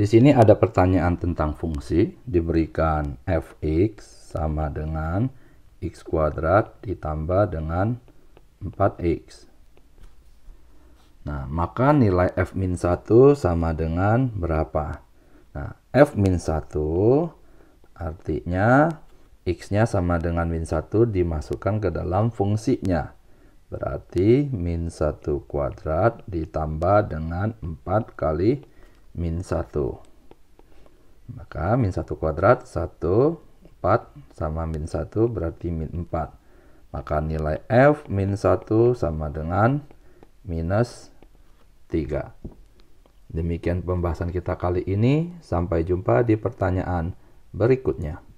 Di sini ada pertanyaan tentang fungsi, diberikan fx sama dengan x kuadrat ditambah dengan 4x. Nah, maka nilai f min 1 sama dengan berapa? Nah, f min 1 artinya x-nya sama dengan min 1 dimasukkan ke dalam fungsinya. Berarti min 1 kuadrat ditambah dengan 4 kali min 1 maka min 1 kuadrat 1 4 sama min 1 berarti min 4 maka nilai F min 1 sama dengan minus 3 demikian pembahasan kita kali ini sampai jumpa di pertanyaan berikutnya